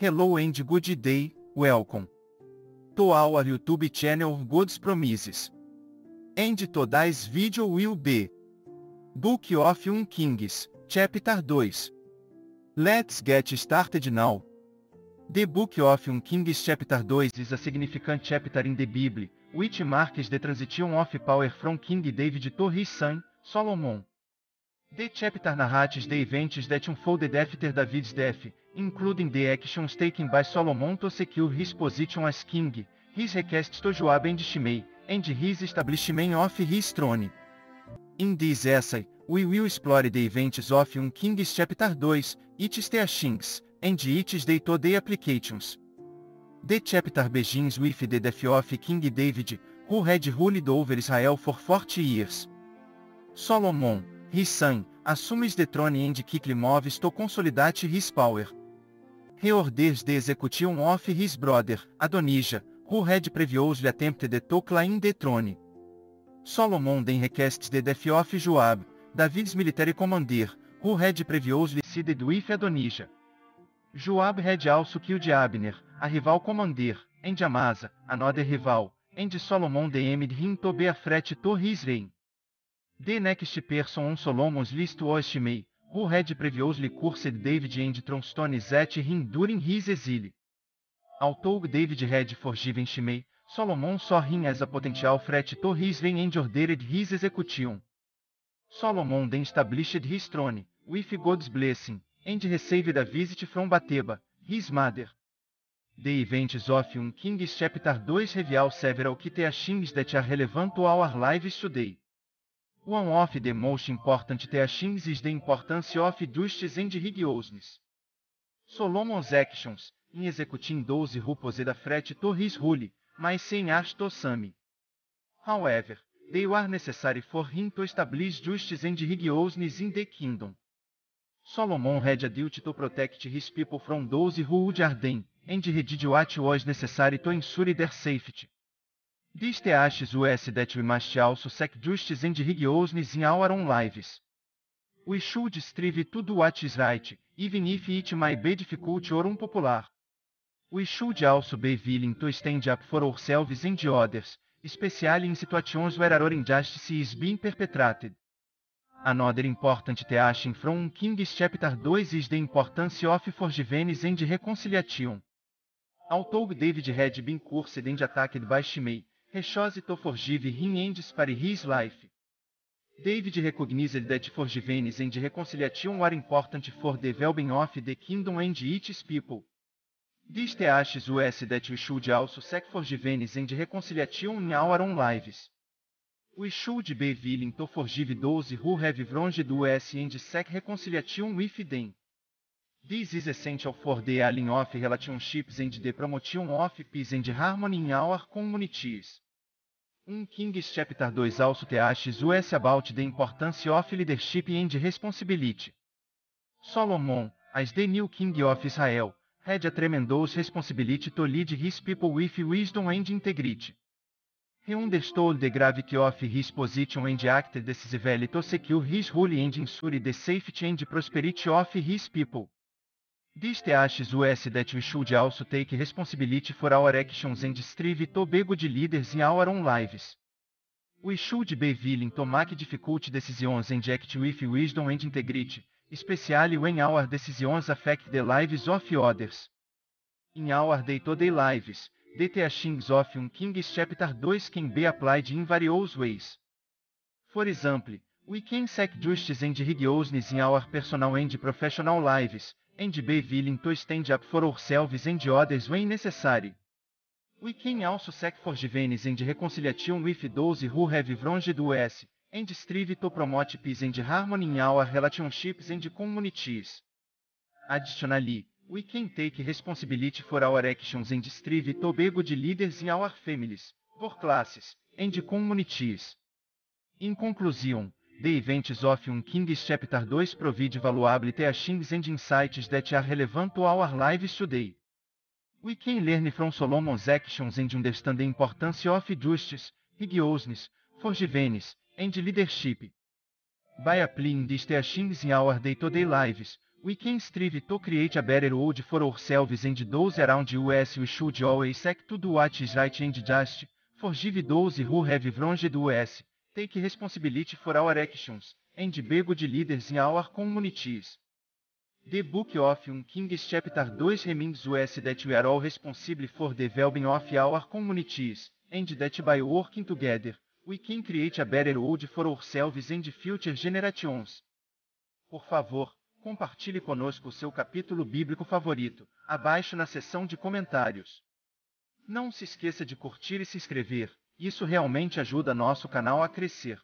Hello and good day, welcome. To our YouTube channel God's Promises. And today's video will be Book of 1 Kings, Chapter 2. Let's get started now. The Book of 1 Kings Chapter 2 is a significant chapter in the Bible, which marks the transition of power from King David to his son, Solomon. De chapter narrates the events that unfolded after David's death, including the actions taken by Solomon to secure his position as king, his request to Joab and Shimei, and his establishment of his throne. In this essay, we will explore the events of Un Kings Chapter 2, its teachings, and its day-to-day applications. The chapter begins with the death of King David, who had ruled over Israel for 40 years. Solomon, Rissan, assumes de trone end Kiklimov to consolidate his power. Reorders de execution of his brother, Adonija, who had previously attempted the to climb the trono. Solomon den requests the death of Joab, David's military commander, who had previously sided with Adonija. Joab had also killed Abner, a rival commander, and Amasa, another rival, and Solomon de him to be a threat to his reign. The next person on Solomon's list was Shimei, who had previously cursed David and Tronstone at him during his exile. Although David had forgiven Shimei, Solomon saw him as a potential threat to his reign and ordered his execution. Solomon then established his throne, with God's blessing, and received a visit from Bateba, his mother. The events of 1 Kings chapter 2 reveal several key things that are relevant to our lives today. One of the most important teachings is the importance of justice and rigorousness. Solomon's actions, in executing those who posseda fret to rule, mas sem as to sami. However, they were necessary for him to establish justice and rigorousness in the kingdom. Solomon had a duty to protect his people from those who would arden, and he did what was necessary to ensure their safety. Diste astes US det we mastialso sec justes and rigiosnes in our lives. O should strive tudo what is right, even if it may be difficult or unpopular. We de also be willing to stand up for ourselves and others, especially in situations where our injustice is being perpetrated. Another important teaching from Kings chapter 2 is the importance of forgiveness and reconciliation. Although David had been cursed and attacked by Shimei, to forgive him and para his life. David recognizes that forgiveness and reconciliation are important for the well-being of the kingdom and its people. This teaches us that we should also seek forgiveness and reconciliation in our own lives. We should be willing to forgive those who have wronged us and seek reconciliation with them. This is essential for the aligning of relationships and the promotion of peace and harmony in our communities. 1 Kings chapter 2 also teaches us about the importance of leadership and responsibility. Solomon, as the new king of Israel, had a tremendous responsibility to lead his people with wisdom and integrity. He understood the gravity of his position and acted decisively to secure his rule and ensure the safety and prosperity of his people. These aches us that we should also take responsibility for our actions and strive to be good leaders in our own lives. We should be willing to make difficult decisions and act with wisdom and integrity, especially when our decisions affect the lives of others. In our day-to-day -day lives, the teachings of um King's Chapter 2 can be applied in various ways. For example, we can seek justice and rigorousness in our personal and professional lives, and be willing to stand up for ourselves and others when necessary. We can also seek forgiveness and reconciliation with those who have wronged us, and strive to promote peace and harmony in our relationships and communities. Additionally, we can take responsibility for our actions and strive to be good leaders in our families, por classes, and communities. In conclusion, The Events of um King's Chapter 2 provide valuable teachings and insights that are relevant to our lives today. We can learn from Solomon's actions and understand the importance of justice, rigorousness, forgiveness, and leadership. By applying these teachings in our day-to-day -day lives, we can strive to create a better world for ourselves and those around us we should always act to do what is right and just, forgive those who have wronged us, take responsibility for our actions, and bego de leaders in our communities. The Book of Un Kings Chapter 2 reminds us that we are all responsible for developing of our communities, and that by working together, we can create a better world for ourselves and future generations. Por favor, compartilhe conosco o seu capítulo bíblico favorito, abaixo na seção de comentários. Não se esqueça de curtir e se inscrever, isso realmente ajuda nosso canal a crescer.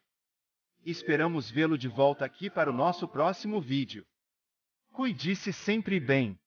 Esperamos vê-lo de volta aqui para o nosso próximo vídeo. Cuide-se sempre bem.